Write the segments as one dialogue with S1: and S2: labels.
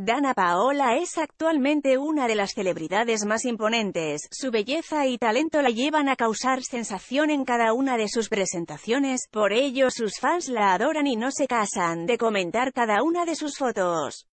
S1: Dana Paola es actualmente una de las celebridades más imponentes, su belleza y talento la llevan a causar sensación en cada una de sus presentaciones, por ello sus fans la adoran y no se casan de comentar cada una de sus fotos.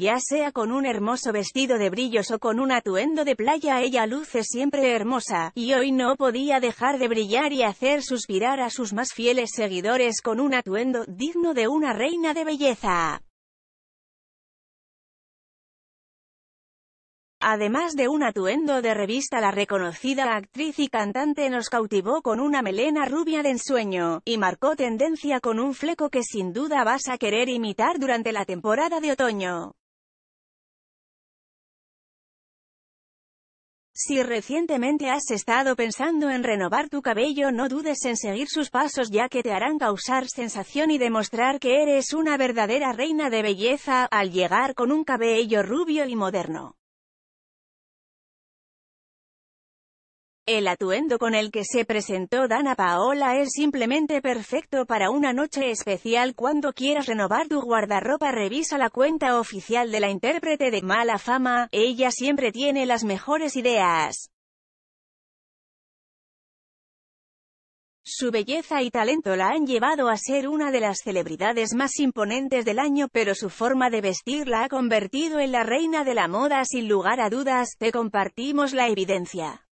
S2: Ya sea con un hermoso
S1: vestido de brillos o con un atuendo de playa ella luce siempre hermosa, y hoy no podía dejar de brillar y hacer suspirar a sus más fieles seguidores con un atuendo
S2: digno de una reina de belleza.
S1: Además de un atuendo de revista la reconocida actriz y cantante nos cautivó con una melena rubia de ensueño, y marcó tendencia con un fleco que sin duda vas a querer imitar durante la temporada de otoño. Si recientemente has estado pensando en renovar tu cabello no dudes en seguir sus pasos ya que te harán causar sensación y demostrar que eres una verdadera reina de belleza, al llegar con un cabello rubio y
S2: moderno. El atuendo con
S1: el que se presentó Dana Paola es simplemente perfecto para una noche especial cuando quieras renovar tu guardarropa revisa la cuenta oficial de la intérprete de mala fama, ella siempre tiene las mejores ideas. Su belleza y talento la han llevado a ser una de las celebridades más imponentes del año, pero su forma de vestir la ha convertido en la reina de la moda sin lugar a dudas, te compartimos la evidencia.